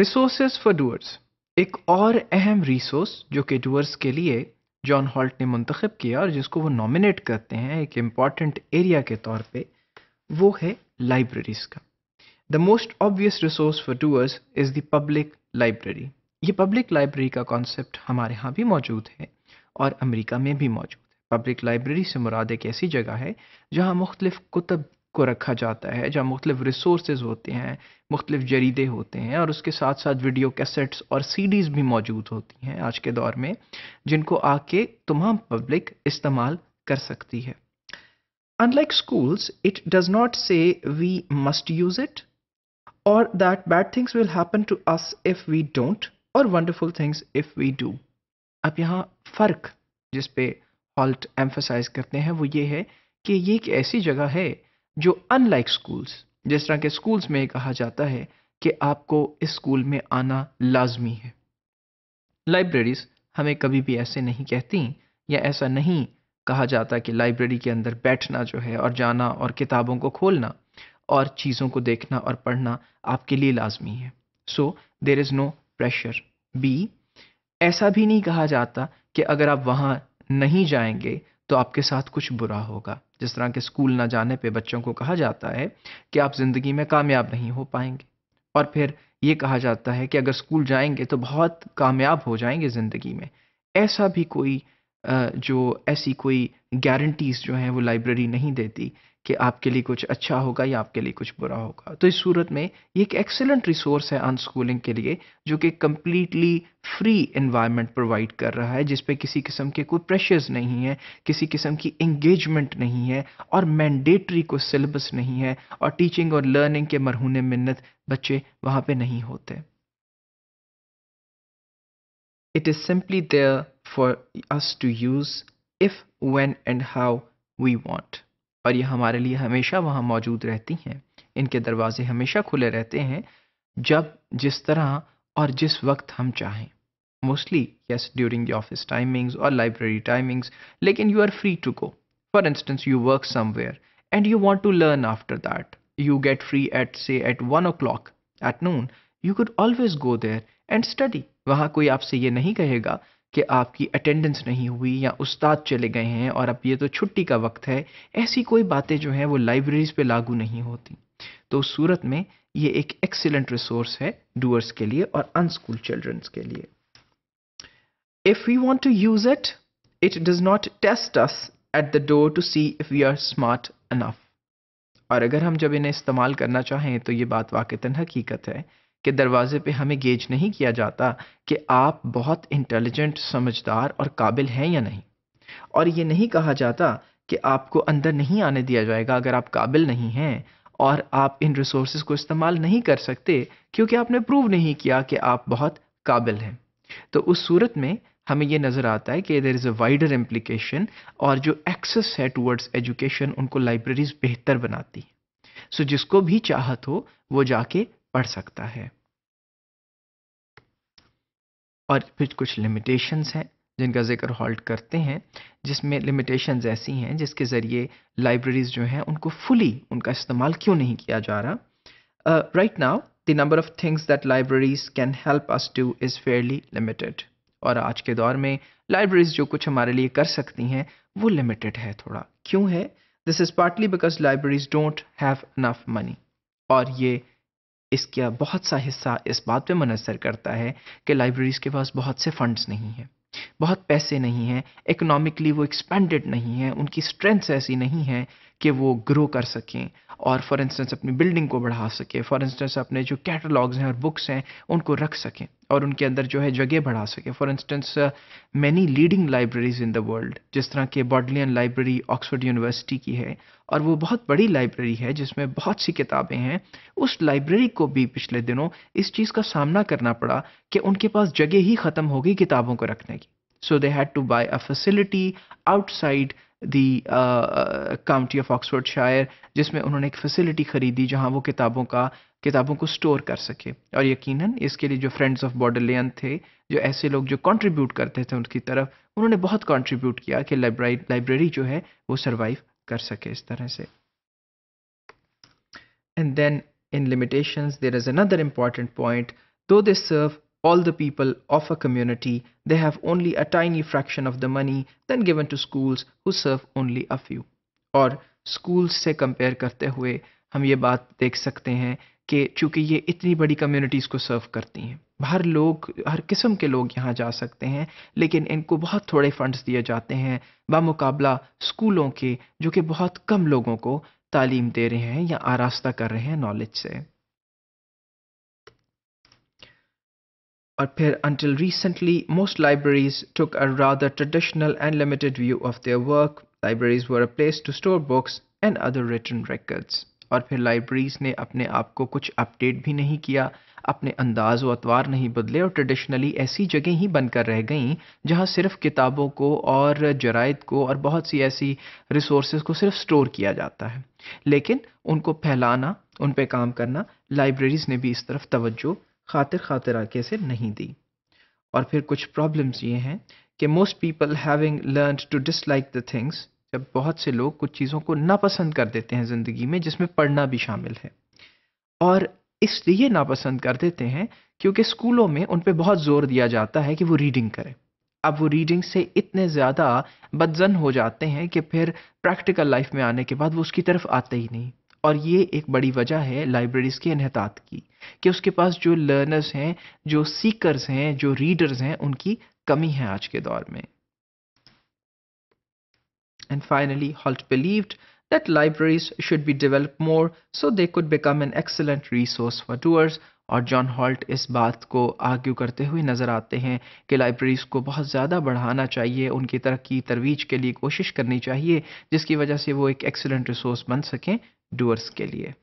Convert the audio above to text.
Resources for doors एक और अहम रिसोर्स जो कि डूअर्स के लिए जॉन हॉल्ट ने मंतखब किया और जिसको वो नॉमिनेट करते हैं एक इम्पॉर्टेंट एरिया के तौर पे वो है लाइब्रेरीज का the most obvious resource for doers is the public library ये पब्लिक लाइब्रेरी का कॉन्सेप्ट हमारे यहाँ भी मौजूद है और अमेरिका में भी मौजूद है पब्लिक लाइब्रेरी से मुराद एक ऐसी जगह है जहाँ मुख्तलिफ कुतब को रखा जाता है जहाँ मुख्तु रिसोर्स होते हैं मुख्तलिफ जरीदे होते हैं और उसके साथ साथ वीडियो कैसेट्स और सीडीज़ भी मौजूद होती हैं आज के दौर में जिनको आके तमाम पब्लिक इस्तेमाल कर सकती है unlike schools it does not say we must use it or that bad things will happen to us if we don't or wonderful things if we do अब यहाँ फ़र्क जिसपे पे हॉल्ट एम्फोसाइज करते हैं वो ये है कि ये एक ऐसी जगह है जो अनलाइक स्कूल्स जिस तरह के स्कूल्स में कहा जाता है कि आपको इस स्कूल में आना लाजमी है लाइब्रेरीज हमें कभी भी ऐसे नहीं कहती या ऐसा नहीं कहा जाता कि लाइब्रेरी के अंदर बैठना जो है और जाना और किताबों को खोलना और चीज़ों को देखना और पढ़ना आपके लिए लाजमी है so there is no pressure बी ऐसा भी नहीं कहा जाता कि अगर आप वहाँ नहीं जाएंगे तो आपके साथ कुछ बुरा होगा जिस तरह के स्कूल ना जाने पे बच्चों को कहा जाता है कि आप ज़िंदगी में कामयाब नहीं हो पाएंगे और फिर ये कहा जाता है कि अगर स्कूल जाएंगे तो बहुत कामयाब हो जाएंगे ज़िंदगी में ऐसा भी कोई जो ऐसी कोई गारंटीज़ जो हैं वो लाइब्रेरी नहीं देती कि आपके लिए कुछ अच्छा होगा या आपके लिए कुछ बुरा होगा तो इस सूरत में ये एक एक्सेलेंट रिसोर्स है अनस्कूलिंग के लिए जो कि कम्प्लीटली फ्री इन्वायरमेंट प्रोवाइड कर रहा है जिसपे किसी किस्म के कोई प्रेशर्स नहीं है किसी किस्म की इंगेजमेंट नहीं है और मैंडेटरी कोई सिलेबस नहीं है और टीचिंग और लर्निंग के मरहून मन्नत बच्चे वहाँ पर नहीं होते it is simply there for us to use if when and how we want और ये हमारे लिए हमेशा वहाँ मौजूद रहती हैं इनके दरवाजे हमेशा खुले रहते हैं जब जिस तरह और जिस वक्त हम चाहें mostly yes during the office timings और लाइब्रेरी टाइमिंग्स लेकिन you are free to go for instance you work somewhere and you want to learn after that you get free at say at one o'clock at noon you could always go there and study वहाँ कोई आपसे ये नहीं कहेगा कि आपकी attendance नहीं हुई या उस्ताद चले गए हैं और अब ये तो छुट्टी का वक्त है ऐसी कोई बातें जो हैं वो लाइब्रेरीज़ पे लागू नहीं होती तो उस सूरत में ये एक एक्सीलेंट रिसोर्स है डूअर्स के लिए और अनस्कूल चिल्ड्रंस के लिए if we want to use it it does not test us at the door to see if we are smart enough और अगर हम जब इन्हें इस्तेमाल करना चाहें तो ये बात वाक़ता हकीकत है के दरवाज़े पे हमें गेज नहीं किया जाता कि आप बहुत इंटेलिजेंट समझदार और काबिल हैं या नहीं और ये नहीं कहा जाता कि आपको अंदर नहीं आने दिया जाएगा अगर आप काबिल नहीं हैं और आप इन रिसोर्स को इस्तेमाल नहीं कर सकते क्योंकि आपने प्रूव नहीं किया कि आप बहुत काबिल हैं तो उस सूरत में हमें ये नज़र आता है कि देर इज़ अ वाइडर एम्प्लीकेशन और जो एक्सेस है टूवर्ड्स एजुकेशन उनको लाइब्रेरीज बेहतर बनाती हैं सो जिसको भी चाहत हो वो जाके पढ़ सकता है और फिर कुछ लिमिटेशंस हैं जिनका जिक्र हॉल्ट करते हैं जिसमें लिमिटेशंस ऐसी हैं जिसके ज़रिए लाइब्रेरीज़ जो हैं उनको फुली उनका इस्तेमाल क्यों नहीं किया जा रहा right now the number of things that libraries can help us to is fairly limited और आज के दौर में लाइब्रेरीज जो कुछ हमारे लिए कर सकती हैं वो लिमिटेड है थोड़ा क्यों है this is partly because libraries don't have enough money और ये इसका बहुत सा हिस्सा इस बात पे मुनसर करता है कि लाइब्रेरीज़ के पास बहुत से फंड्स नहीं हैं बहुत पैसे नहीं हैं इकोनॉमिकली वो एक्सपेंडेड नहीं हैं उनकी स्ट्रेंथ्स ऐसी नहीं हैं कि वो ग्रो कर सकें और फॉर इंस्टेंस अपनी बिल्डिंग को बढ़ा सके फॉर इंस्टेंस अपने जो कैटलॉग्स हैं और बुक्स हैं उनको रख सकें और उनके अंदर जो है जगह बढ़ा सके for instance many leading libraries in the world जिस तरह के बॉडलियन लाइब्रेरी ऑक्सफोर्ड यूनिवर्सिटी की है और वो बहुत बड़ी लाइब्रेरी है जिसमें बहुत सी किताबें हैं उस लाइब्रेरी को भी पिछले दिनों इस चीज़ का सामना करना पड़ा कि उनके पास जगह ही ख़त्म होगी किताबों को रखने की so they had to buy a facility outside the county of shire जिसमें उन्होंने एक फैसिलिटी ख़रीदी जहां वो किताबों का किताबों को स्टोर कर सके और यकीनन इसके लिए जो फ्रेंड्स ऑफ बॉडरलैंड थे जो ऐसे लोग जो कंट्रीब्यूट करते थे उनकी तरफ उन्होंने बहुत कंट्रीब्यूट किया कि लाइब्रेरी जो है वो सर्वाइव कर सके इस तरह से and then in limitations there is another important point though they serve all the people of a community, they have only a tiny fraction of the money then given to schools who serve only a few. और school से compare करते हुए हम ये बात देख सकते हैं कि चूंकि ये इतनी बड़ी कम्युनिटीज़ को सर्व करती हैं हर लोग हर किस्म के लोग यहाँ जा सकते हैं लेकिन इनको बहुत थोड़े फंड्स दिए जाते हैं बामुकाबला स्कूलों के जो कि बहुत कम लोगों को तालीम दे रहे हैं या आरास्ता कर रहे हैं नॉलेज से और फिर until recently most libraries took a rather traditional and limited view of their work libraries were a place to store books and other written records और फिर लाइब्रेरीज ने अपने आप को कुछ अपडेट भी नहीं किया अपने अंदाज व अतवार नहीं बदले और ट्रेडिशनली ऐसी जगह ही बनकर रह गईं जहां सिर्फ किताबों को और जराइद को और बहुत सी ऐसी रिसोर्स को सिर्फ स्टोर किया जाता है लेकिन उनको फैलाना उन पर काम करना लाइब्रेरीज़ ने भी इस तरफ तवज्जो खातिर खातिर आके से नहीं दी और फिर कुछ प्रॉब्लम्स ये हैं कि most people having learn to dislike the things जब बहुत से लोग कुछ चीज़ों को नापसंद कर देते हैं ज़िंदगी में जिसमें पढ़ना भी शामिल है और इसलिए नापसंद कर देते हैं क्योंकि स्कूलों में उन पर बहुत ज़ोर दिया जाता है कि वो रीडिंग करें अब वो रीडिंग से इतने ज़्यादा बदजन हो जाते हैं कि फिर प्रैक्टिकल लाइफ में आने के बाद वो उसकी तरफ आते ही नहीं और ये एक बड़ी वजह है लाइब्रेरीज के इहतात की कि उसके पास जो लर्नर्स हैं जो सीकर्स हैं जो रीडर्स हैं उनकी कमी है आज के दौर में and finally Holt believe that libraries should be develop more so they could become an excellent resource for tours और जॉन हॉल्ट इस बात को आर्ग्यू करते हुए नज़र आते हैं कि लाइब्रेरीज़ को बहुत ज़्यादा बढ़ाना चाहिए उनकी तरक्की तरवीज के लिए कोशिश करनी चाहिए जिसकी वजह से वो एक एक्सेलेंट रिसोर्स बन सकें डूअर्स के लिए